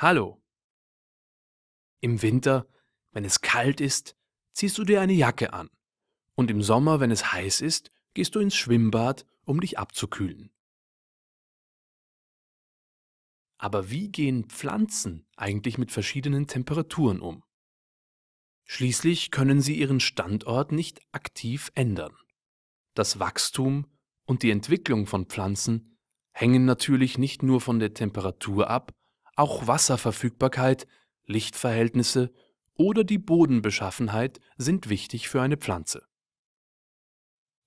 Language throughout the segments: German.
Hallo. Im Winter, wenn es kalt ist, ziehst du dir eine Jacke an. Und im Sommer, wenn es heiß ist, gehst du ins Schwimmbad, um dich abzukühlen. Aber wie gehen Pflanzen eigentlich mit verschiedenen Temperaturen um? Schließlich können sie ihren Standort nicht aktiv ändern. Das Wachstum und die Entwicklung von Pflanzen hängen natürlich nicht nur von der Temperatur ab, auch Wasserverfügbarkeit, Lichtverhältnisse oder die Bodenbeschaffenheit sind wichtig für eine Pflanze.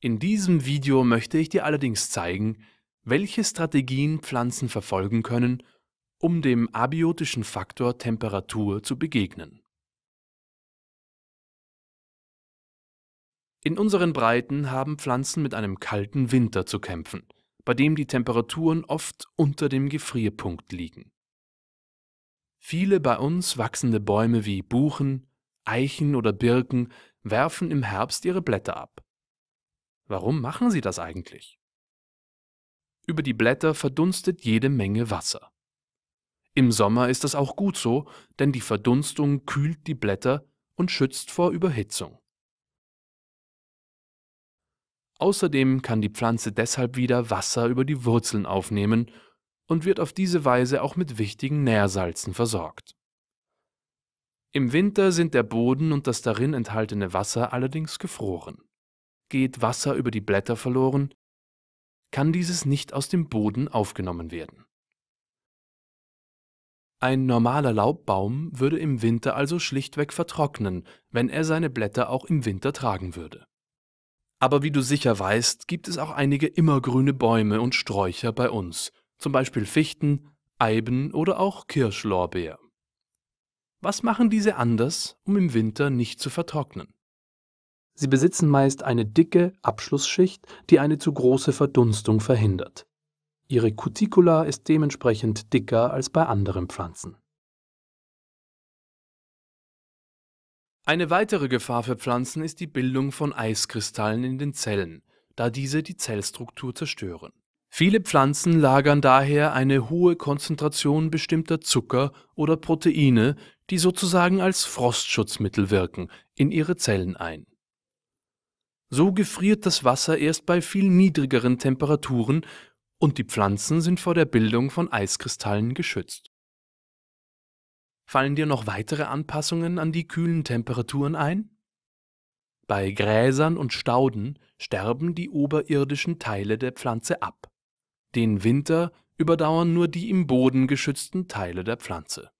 In diesem Video möchte ich dir allerdings zeigen, welche Strategien Pflanzen verfolgen können, um dem abiotischen Faktor Temperatur zu begegnen. In unseren Breiten haben Pflanzen mit einem kalten Winter zu kämpfen, bei dem die Temperaturen oft unter dem Gefrierpunkt liegen. Viele bei uns wachsende Bäume wie Buchen, Eichen oder Birken werfen im Herbst ihre Blätter ab. Warum machen sie das eigentlich? Über die Blätter verdunstet jede Menge Wasser. Im Sommer ist das auch gut so, denn die Verdunstung kühlt die Blätter und schützt vor Überhitzung. Außerdem kann die Pflanze deshalb wieder Wasser über die Wurzeln aufnehmen und wird auf diese Weise auch mit wichtigen Nährsalzen versorgt. Im Winter sind der Boden und das darin enthaltene Wasser allerdings gefroren. Geht Wasser über die Blätter verloren, kann dieses nicht aus dem Boden aufgenommen werden. Ein normaler Laubbaum würde im Winter also schlichtweg vertrocknen, wenn er seine Blätter auch im Winter tragen würde. Aber wie du sicher weißt, gibt es auch einige immergrüne Bäume und Sträucher bei uns, zum Beispiel Fichten, Eiben oder auch Kirschlorbeer. Was machen diese anders, um im Winter nicht zu vertrocknen? Sie besitzen meist eine dicke Abschlussschicht, die eine zu große Verdunstung verhindert. Ihre Cuticula ist dementsprechend dicker als bei anderen Pflanzen. Eine weitere Gefahr für Pflanzen ist die Bildung von Eiskristallen in den Zellen, da diese die Zellstruktur zerstören. Viele Pflanzen lagern daher eine hohe Konzentration bestimmter Zucker oder Proteine, die sozusagen als Frostschutzmittel wirken, in ihre Zellen ein. So gefriert das Wasser erst bei viel niedrigeren Temperaturen und die Pflanzen sind vor der Bildung von Eiskristallen geschützt. Fallen dir noch weitere Anpassungen an die kühlen Temperaturen ein? Bei Gräsern und Stauden sterben die oberirdischen Teile der Pflanze ab. Den Winter überdauern nur die im Boden geschützten Teile der Pflanze.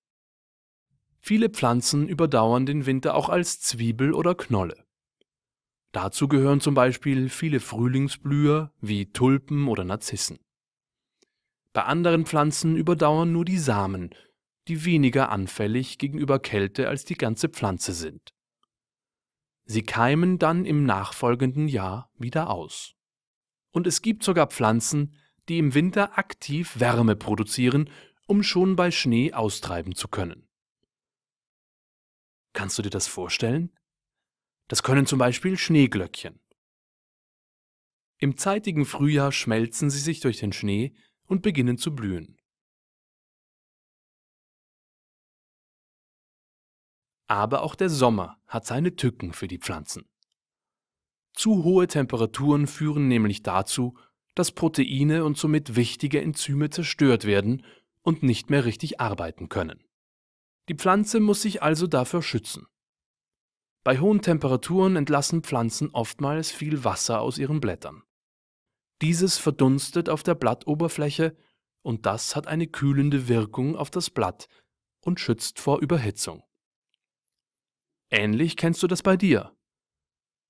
Viele Pflanzen überdauern den Winter auch als Zwiebel oder Knolle. Dazu gehören zum Beispiel viele Frühlingsblüher wie Tulpen oder Narzissen. Bei anderen Pflanzen überdauern nur die Samen, die weniger anfällig gegenüber Kälte als die ganze Pflanze sind. Sie keimen dann im nachfolgenden Jahr wieder aus. Und es gibt sogar Pflanzen, die im Winter aktiv Wärme produzieren, um schon bei Schnee austreiben zu können. Kannst du dir das vorstellen? Das können zum Beispiel Schneeglöckchen. Im zeitigen Frühjahr schmelzen sie sich durch den Schnee und beginnen zu blühen. Aber auch der Sommer hat seine Tücken für die Pflanzen. Zu hohe Temperaturen führen nämlich dazu, dass Proteine und somit wichtige Enzyme zerstört werden und nicht mehr richtig arbeiten können. Die Pflanze muss sich also dafür schützen. Bei hohen Temperaturen entlassen Pflanzen oftmals viel Wasser aus ihren Blättern. Dieses verdunstet auf der Blattoberfläche und das hat eine kühlende Wirkung auf das Blatt und schützt vor Überhitzung. Ähnlich kennst du das bei dir.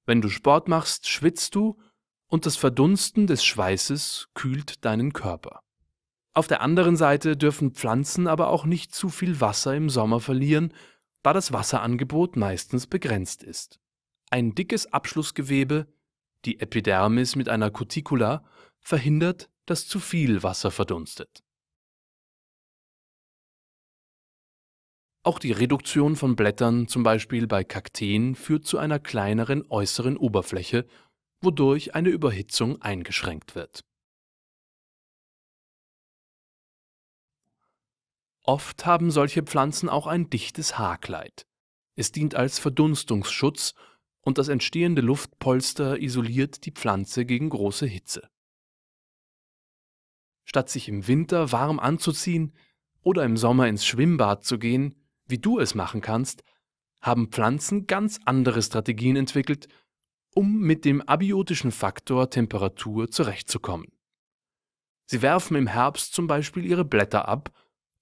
Wenn du Sport machst, schwitzt du und das Verdunsten des Schweißes kühlt deinen Körper. Auf der anderen Seite dürfen Pflanzen aber auch nicht zu viel Wasser im Sommer verlieren, da das Wasserangebot meistens begrenzt ist. Ein dickes Abschlussgewebe, die Epidermis mit einer Cuticula, verhindert, dass zu viel Wasser verdunstet. Auch die Reduktion von Blättern, zum Beispiel bei Kakteen, führt zu einer kleineren äußeren Oberfläche wodurch eine Überhitzung eingeschränkt wird. Oft haben solche Pflanzen auch ein dichtes Haarkleid. Es dient als Verdunstungsschutz und das entstehende Luftpolster isoliert die Pflanze gegen große Hitze. Statt sich im Winter warm anzuziehen oder im Sommer ins Schwimmbad zu gehen, wie du es machen kannst, haben Pflanzen ganz andere Strategien entwickelt, um mit dem abiotischen Faktor Temperatur zurechtzukommen. Sie werfen im Herbst zum Beispiel ihre Blätter ab,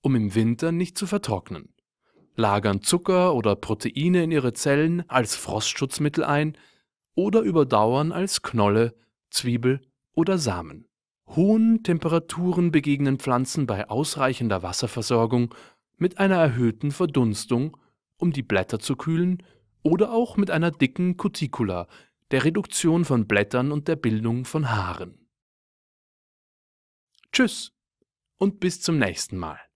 um im Winter nicht zu vertrocknen, lagern Zucker oder Proteine in ihre Zellen als Frostschutzmittel ein oder überdauern als Knolle, Zwiebel oder Samen. Hohen Temperaturen begegnen Pflanzen bei ausreichender Wasserversorgung mit einer erhöhten Verdunstung, um die Blätter zu kühlen, oder auch mit einer dicken Cuticula, der Reduktion von Blättern und der Bildung von Haaren. Tschüss und bis zum nächsten Mal.